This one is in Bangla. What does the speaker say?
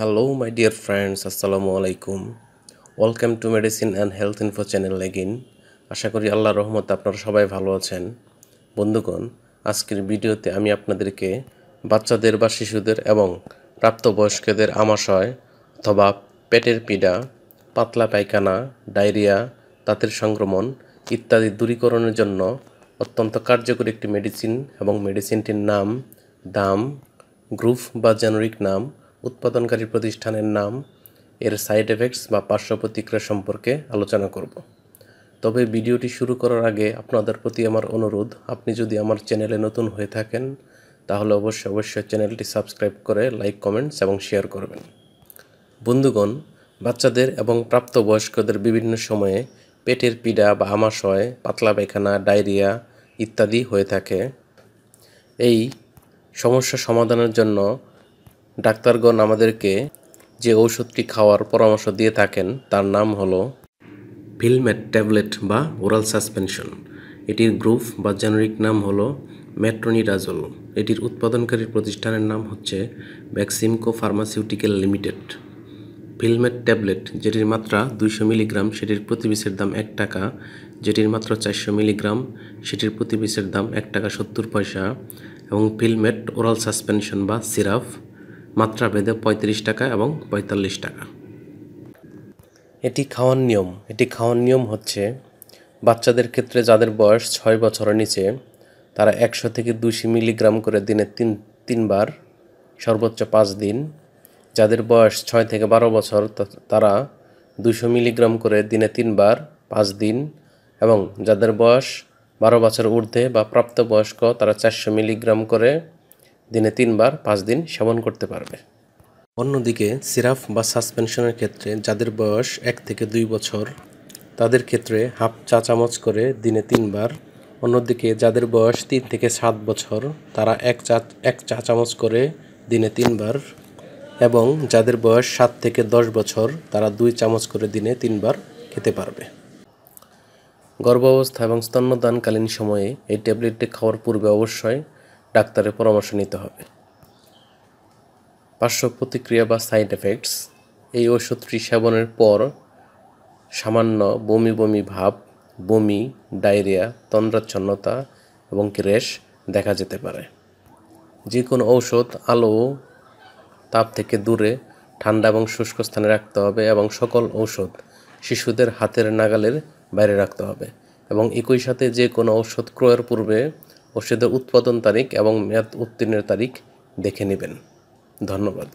হ্যালো মাই ডিয়ার ফ্রেন্ডস আসসালামু আলাইকুম welcome to medicine and health info channel again আশা করি আল্লাহ রহমত আপনারা সবাই ভালো আছেন বন্ধুগণ আজকের ভিডিওতে আমি আপনাদেরকে বাচ্চাদের বা শিশুদের এবং প্রাপ্তবয়স্কদের আমাশয় অথবা পেটের পীড়া পাতলা পায়খানা ডায়রিয়া তাঁতের সংক্রমণ ইত্যাদি দূরীকরণের জন্য অত্যন্ত কার্যকরী একটি মেডিসিন এবং মেডিসিনটির নাম দাম গ্রুপ বা জেনারিক নাম উৎপাদনকারী প্রতিষ্ঠানের নাম এর সাইড এফেক্টস বা পার্শ্ব প্রতিক্রিয়া সম্পর্কে আলোচনা করব তবে ভিডিওটি শুরু করার আগে আপনাদের প্রতি আমার অনুরোধ আপনি যদি আমার চ্যানেলে নতুন হয়ে থাকেন তাহলে অবশ্যই অবশ্যই চ্যানেলটি সাবস্ক্রাইব করে লাইক কমেন্টস এবং শেয়ার করবেন বন্ধুগণ বাচ্চাদের এবং প্রাপ্তবয়স্কদের বিভিন্ন সময়ে পেটের পীড়া বা আমাশয় পাতলা পায়খানা ডায়রিয়া ইত্যাদি হয়ে থাকে এই সমস্যা সমাধানের জন্য ডাক্তারগণ আমাদেরকে যে ঔষধটি খাওয়ার পরামর্শ দিয়ে থাকেন তার নাম হলো ভিলমেট ট্যাবলেট বা ওরাল সাসপেনশন এটির গ্রুপ বা জেনারিক নাম হলো মেট্রোনিডাজল এটির উৎপাদনকারী প্রতিষ্ঠানের নাম হচ্ছে Vaccimco pharmaceutical limited Vilmet tablet যেটির মাত্রা দুইশো মিলিগ্রাম সেটির প্রতি পিসের দাম এক টাকা যেটির মাত্রা চারশো মিলিগ্রাম সেটির প্রতি পিসের দাম এক টাকা সত্তর পয়সা এবং ফিলমেট ওরাল সাসপেনশন বা সিরাফ মাত্রা ভেদে পঁয়ত্রিশ টাকা এবং পঁয়তাল্লিশ টাকা এটি খাওয়ার নিয়ম এটি খাওয়ার নিয়ম হচ্ছে বাচ্চাদের ক্ষেত্রে যাদের বয়স ছয় বছরের নিচে তারা একশো থেকে দুশো মিলিগ্রাম করে দিনে তিন তিনবার সর্বোচ্চ পাঁচ দিন যাদের বয়স ছয় থেকে বারো বছর তারা দুশো মিলিগ্রাম করে দিনে তিনবার পাঁচ দিন এবং যাদের বয়স বারো বছর ঊর্ধ্বে বা প্রাপ্তবয়স্ক তারা চারশো মিলিগ্রাম করে দিনে তিনবার পাঁচ দিন সেবন করতে পারবে অন্যদিকে সিরাপ বা সাসপেনশনের ক্ষেত্রে যাদের বয়স এক থেকে দুই বছর তাদের ক্ষেত্রে হাফ চা চামচ করে দিনে তিনবার অন্যদিকে যাদের বয়স তিন থেকে সাত বছর তারা এক চা এক চা চামচ করে দিনে তিনবার এবং যাদের বয়স সাত থেকে দশ বছর তারা দুই চামচ করে দিনে তিনবার খেতে পারবে গর্ভাবস্থা এবং স্তন্যদানকালীন সময়ে এই ট্যাবলেটটি খাওয়ার পূর্বে অবশ্যই ডাক্তারের পরামর্শ নিতে হবে পার্শ্ব প্রতিক্রিয়া বা সাইড এফেক্টস এই ওষুধটি সেবনের পর সামান্য বমি বমি ভাব বমি ডায়রিয়া তন্দ্রাচ্ছন্নতা এবং রেশ দেখা যেতে পারে যে কোনো ঔষধ আলো তাপ থেকে দূরে ঠান্ডা এবং শুষ্ক স্থানে রাখতে হবে এবং সকল ঔষধ শিশুদের হাতের নাগালের বাইরে রাখতে হবে এবং একই সাথে যে কোনো ঔষধ ক্রয়ের পূর্বে ওষুধের উৎপাদন তারিখ এবং মেয়াদ উত্তীর্ণের তারিখ দেখে নেবেন ধন্যবাদ